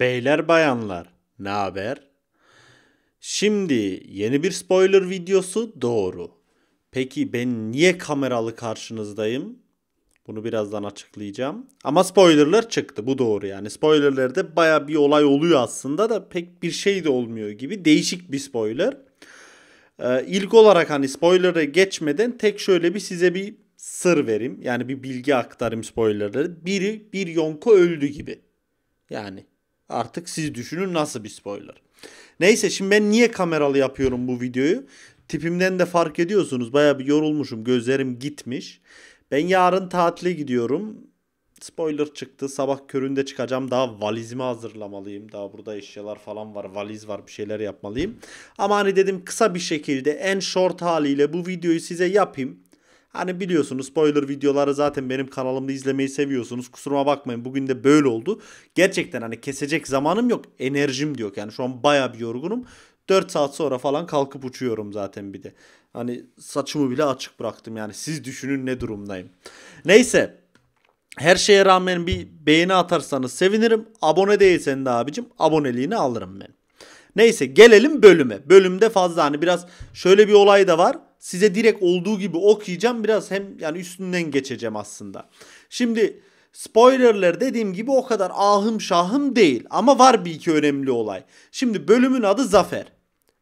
Beyler bayanlar, ne haber? Şimdi yeni bir spoiler videosu doğru. Peki ben niye kameralı karşınızdayım? Bunu birazdan açıklayacağım. Ama spoilerlar çıktı bu doğru yani. Spoilerlerde baya bir olay oluyor aslında da pek bir şey de olmuyor gibi. Değişik bir spoiler. Ee, ilk olarak hani spoiler'e geçmeden tek şöyle bir size bir sır vereyim. Yani bir bilgi aktarayım spoilerları. Biri bir yonko öldü gibi. Yani Artık siz düşünün nasıl bir spoiler. Neyse şimdi ben niye kameralı yapıyorum bu videoyu? Tipimden de fark ediyorsunuz. Baya bir yorulmuşum. Gözlerim gitmiş. Ben yarın tatile gidiyorum. Spoiler çıktı. Sabah köründe çıkacağım. Daha valizimi hazırlamalıyım. Daha burada eşyalar falan var. Valiz var. Bir şeyler yapmalıyım. Ama hani dedim kısa bir şekilde en short haliyle bu videoyu size yapayım. Hani biliyorsunuz spoiler videoları zaten benim kanalımda izlemeyi seviyorsunuz. Kusuruma bakmayın bugün de böyle oldu. Gerçekten hani kesecek zamanım yok. Enerjim diyor Yani şu an baya bir yorgunum. 4 saat sonra falan kalkıp uçuyorum zaten bir de. Hani saçımı bile açık bıraktım yani siz düşünün ne durumdayım. Neyse her şeye rağmen bir beğeni atarsanız sevinirim. Abone değilsen de abicim aboneliğini alırım ben. Neyse gelelim bölüme. Bölümde fazla hani biraz şöyle bir olay da var size direkt olduğu gibi okuyacağım. Biraz hem yani üstünden geçeceğim aslında. Şimdi spoilerler dediğim gibi o kadar ahım şahım değil ama var bir iki önemli olay. Şimdi bölümün adı Zafer.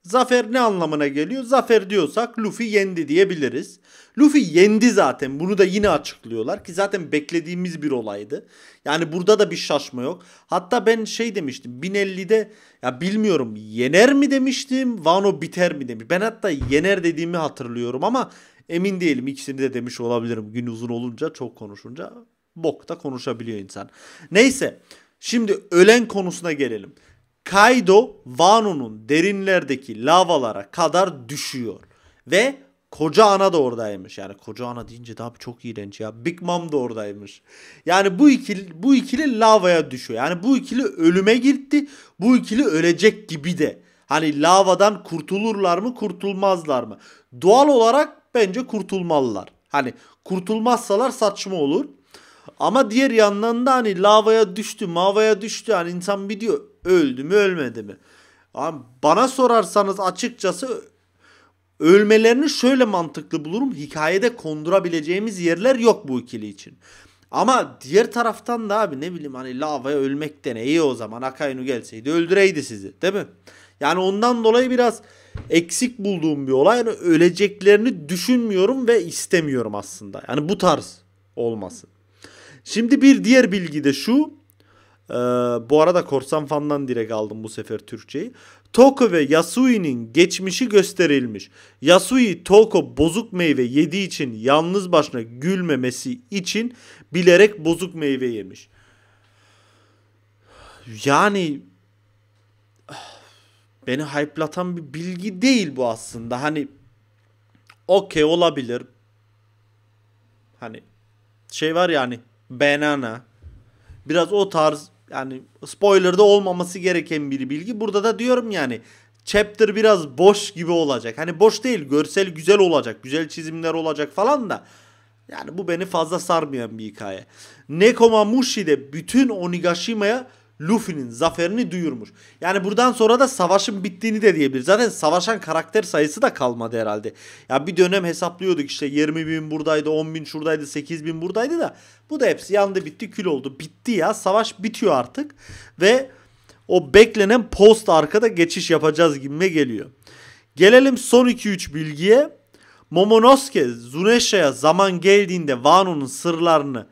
Zafer ne anlamına geliyor? Zafer diyorsak Luffy yendi diyebiliriz. Luffy yendi zaten. Bunu da yine açıklıyorlar ki zaten beklediğimiz bir olaydı. Yani burada da bir şaşma yok. Hatta ben şey demiştim 1050'de ya bilmiyorum yener mi demiştim Wano biter mi demiş. Ben hatta yener dediğimi hatırlıyorum ama emin değilim ikisini de demiş olabilirim. Gün uzun olunca çok konuşunca bok da konuşabiliyor insan. Neyse şimdi ölen konusuna gelelim. Kaido Wano'nun derinlerdeki lavalara kadar düşüyor. Ve Koca ana da oradaymış. Yani koca ana deyince daha çok iğrenç ya. Big Mom da oradaymış. Yani bu ikili bu ikili lavaya düşüyor. Yani bu ikili ölüme gitti. Bu ikili ölecek gibi de. Hani lavadan kurtulurlar mı, kurtulmazlar mı? Doğal olarak bence kurtulmalılar. Hani kurtulmazsalar saçma olur. Ama diğer yandan da hani lavaya düştü, mavaya düştü. Hani insan bir diyor Öldü mü ölmedi mi? Abi bana sorarsanız açıkçası ölmelerini şöyle mantıklı bulurum. Hikayede kondurabileceğimiz yerler yok bu ikili için. Ama diğer taraftan da abi ne bileyim hani lavaya ölmek de ne iyi o zaman Akainu gelseydi öldüreydi sizi değil mi? Yani ondan dolayı biraz eksik bulduğum bir olay. Yani öleceklerini düşünmüyorum ve istemiyorum aslında. Yani bu tarz olmasın. Şimdi bir diğer bilgi de şu. Ee, bu arada korsan fandan direkt aldım bu sefer Türkçeyi. Toko ve Yasui'nin geçmişi gösterilmiş. Yasui Toko bozuk meyve yediği için yalnız başına gülmemesi için bilerek bozuk meyve yemiş. Yani beni hype'latan bir bilgi değil bu aslında. Hani okey olabilir. Hani şey var ya hani banana. Biraz o tarz yani spoiler'da olmaması gereken bir bilgi. Burada da diyorum yani chapter biraz boş gibi olacak. Hani boş değil görsel güzel olacak. Güzel çizimler olacak falan da. Yani bu beni fazla sarmayan bir hikaye. Nekomamushi de bütün Onigashima'ya Luffy'nin zaferini duyurmuş. Yani buradan sonra da savaşın bittiğini de diyebiliriz. Zaten savaşan karakter sayısı da kalmadı herhalde. Ya bir dönem hesaplıyorduk işte 20 bin buradaydı, 10 bin şuradaydı, 8 bin buradaydı da bu da hepsi yandı bitti kül oldu. Bitti ya savaş bitiyor artık ve o beklenen post arkada geçiş yapacağız gibime geliyor. Gelelim son 2-3 bilgiye. Momonosuke Zuneşa'ya zaman geldiğinde Wano'nun sırlarını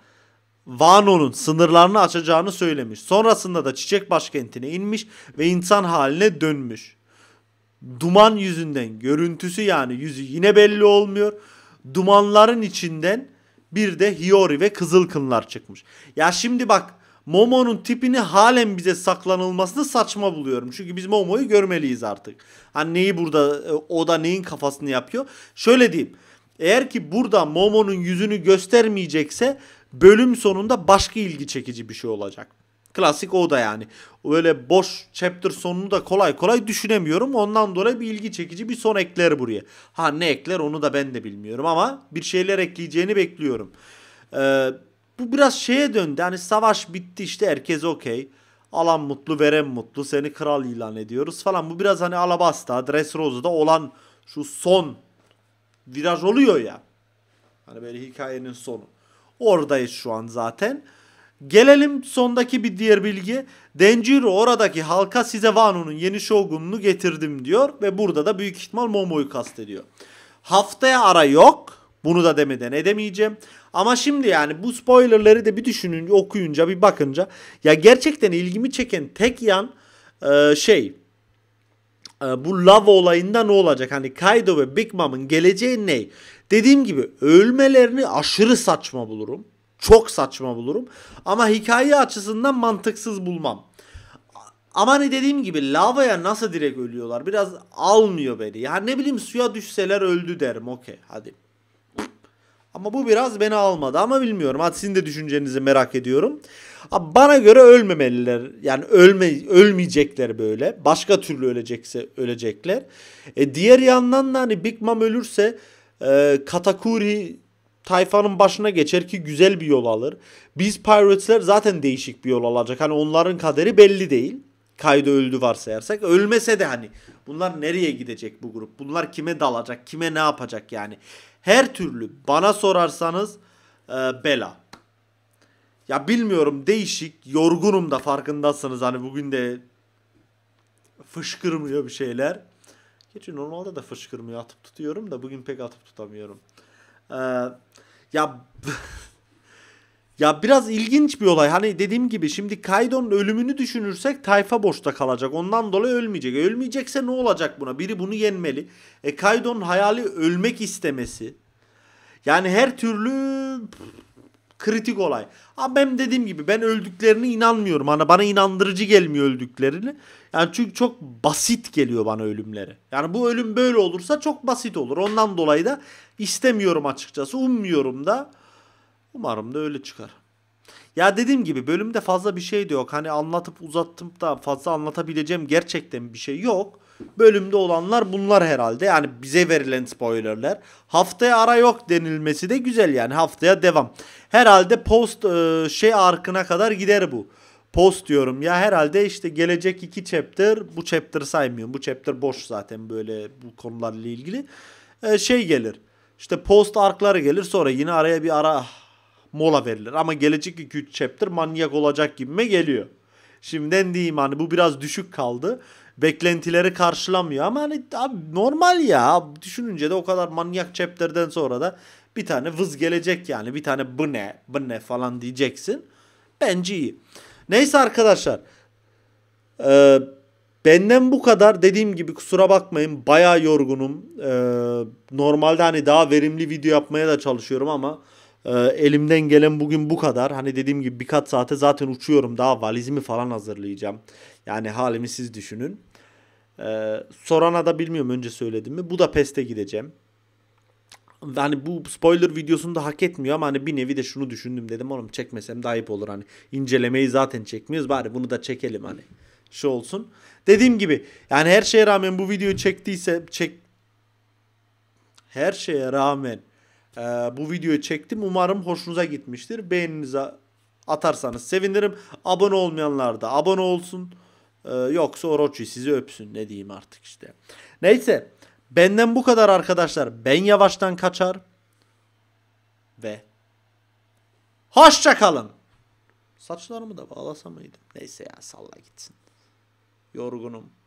Vano'nun sınırlarını açacağını söylemiş. Sonrasında da çiçek başkentine inmiş ve insan haline dönmüş. Duman yüzünden görüntüsü yani yüzü yine belli olmuyor. Dumanların içinden bir de Hiyori ve Kızılkınlar çıkmış. Ya şimdi bak Momo'nun tipini halen bize saklanılmasını saçma buluyorum. Çünkü biz Momo'yu görmeliyiz artık. Hani neyi burada e, o da neyin kafasını yapıyor? Şöyle diyeyim. Eğer ki burada Momo'nun yüzünü göstermeyecekse bölüm sonunda başka ilgi çekici bir şey olacak. Klasik o da yani. Öyle boş chapter sonunu da kolay kolay düşünemiyorum. Ondan dolayı bir ilgi çekici bir son ekler buraya. Ha ne ekler onu da ben de bilmiyorum ama bir şeyler ekleyeceğini bekliyorum. Ee, bu biraz şeye döndü. Hani savaş bitti işte herkes okey. Alan mutlu veren mutlu seni kral ilan ediyoruz falan. Bu biraz hani Alabasta, Dressrosa'da olan şu son viraj oluyor ya. Hani böyle hikayenin sonu. Oradayız şu an zaten. Gelelim sondaki bir diğer bilgi. Denjiro oradaki halka size Wano'nun yeni şogununu getirdim diyor ve burada da büyük ihtimal Momo'yu kastediyor. Haftaya ara yok. Bunu da demeden edemeyeceğim. Ama şimdi yani bu spoilerleri de bir düşününce, okuyunca, bir bakınca ya gerçekten ilgimi çeken tek yan e, şey e, bu lava olayında ne olacak? Hani Kaido ve Big Mom'un geleceği ne? Dediğim gibi ölmelerini aşırı saçma bulurum. Çok saçma bulurum. Ama hikaye açısından mantıksız bulmam. Ama hani dediğim gibi lavaya nasıl direkt ölüyorlar? Biraz almıyor beni. Yani ne bileyim suya düşseler öldü derim okey hadi. Ama bu biraz beni almadı ama bilmiyorum. Hadi sizin de düşüncenizi merak ediyorum. Abi bana göre ölmemeliler. Yani ölme ölmeyecekler böyle. Başka türlü ölecekse ölecekler. E diğer yandan da hani Big Mom ölürse e, Katakuri tayfanın başına geçer ki güzel bir yol alır. Biz Pirates'ler zaten değişik bir yol alacak. Hani onların kaderi belli değil. Kaido öldü varsayarsak. Ölmese de hani bunlar nereye gidecek bu grup? Bunlar kime dalacak? Kime ne yapacak yani? Her türlü bana sorarsanız e, bela. Ya bilmiyorum değişik. Yorgunum da farkındasınız hani bugün de fışkırmıyor bir şeyler. Geçi normalde de fışkırmıyor atıp tutuyorum da bugün pek atıp tutamıyorum. Ee, ya ya biraz ilginç bir olay. Hani dediğim gibi şimdi Kaido'nun ölümünü düşünürsek tayfa boşta kalacak. Ondan dolayı ölmeyecek. E, ölmeyecekse ne olacak buna? Biri bunu yenmeli. E Kaido'nun hayali ölmek istemesi. Yani her türlü kritik olay. Ama ben dediğim gibi ben öldüklerine inanmıyorum. Hani bana inandırıcı gelmiyor öldüklerini. Yani çünkü çok basit geliyor bana ölümleri. Yani bu ölüm böyle olursa çok basit olur. Ondan dolayı da istemiyorum açıkçası. Ummuyorum da. Umarım da öyle çıkar. Ya dediğim gibi bölümde fazla bir şey de yok. Hani anlatıp uzattım da fazla anlatabileceğim gerçekten bir şey yok. Bölümde olanlar bunlar herhalde. Yani bize verilen spoilerler. Haftaya ara yok denilmesi de güzel yani. Haftaya devam. Herhalde post e, şey arkına kadar gider bu. Post diyorum ya herhalde işte gelecek iki chapter bu chapter saymıyorum. Bu chapter boş zaten böyle bu konularla ilgili. E, şey gelir. işte post arkları gelir sonra yine araya bir ara ah, mola verilir. Ama gelecek iki chapter manyak olacak gibime geliyor. Şimdiden diyeyim hani bu biraz düşük kaldı beklentileri karşılamıyor ama hani abi normal ya düşününce de o kadar manyak chapter'den sonra da bir tane vız gelecek yani bir tane bu ne bu ne falan diyeceksin. Bence iyi. Neyse arkadaşlar. Ee, benden bu kadar dediğim gibi kusura bakmayın baya yorgunum. Ee, normalde hani daha verimli video yapmaya da çalışıyorum ama e, elimden gelen bugün bu kadar. Hani dediğim gibi birkaç saate zaten uçuyorum daha valizimi falan hazırlayacağım. Yani halimi siz düşünün. Ee, Sorana da bilmiyorum önce söyledim mi. Budapest'e gideceğim. Hani bu spoiler videosunu da hak etmiyor ama hani bir nevi de şunu düşündüm dedim oğlum çekmesem daha ayıp olur hani. incelemeyi zaten çekmiyoruz bari bunu da çekelim hani. Şu olsun. Dediğim gibi yani her şeye rağmen bu videoyu çektiyse çek her şeye rağmen e, bu videoyu çektim. Umarım hoşunuza gitmiştir. Beğeninizi atarsanız sevinirim. Abone olmayanlar da abone olsun. Ee, yoksa Orochi sizi öpsün ne diyeyim artık işte. Neyse benden bu kadar arkadaşlar. Ben yavaştan kaçar ve hoşça kalın. Saçlarımı da bağlasam mıydım? Neyse ya salla gitsin. Yorgunum.